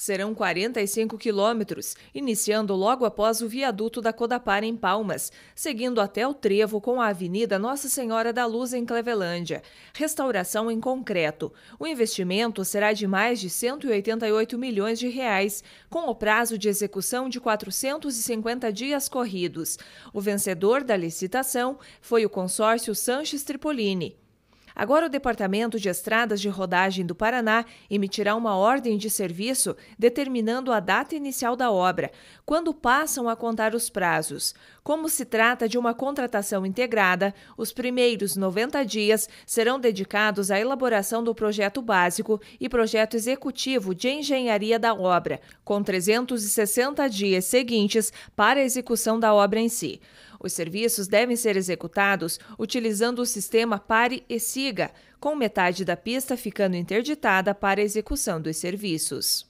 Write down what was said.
Serão 45 quilômetros, iniciando logo após o viaduto da Codapar em Palmas, seguindo até o trevo com a Avenida Nossa Senhora da Luz em Clevelândia. Restauração em concreto. O investimento será de mais de 188 milhões de reais, com o prazo de execução de 450 dias corridos. O vencedor da licitação foi o consórcio Sanches Tripolini. Agora, o Departamento de Estradas de Rodagem do Paraná emitirá uma ordem de serviço determinando a data inicial da obra, quando passam a contar os prazos. Como se trata de uma contratação integrada, os primeiros 90 dias serão dedicados à elaboração do projeto básico e projeto executivo de engenharia da obra, com 360 dias seguintes para a execução da obra em si. Os serviços devem ser executados utilizando o sistema Pare e Siga, com metade da pista ficando interditada para a execução dos serviços.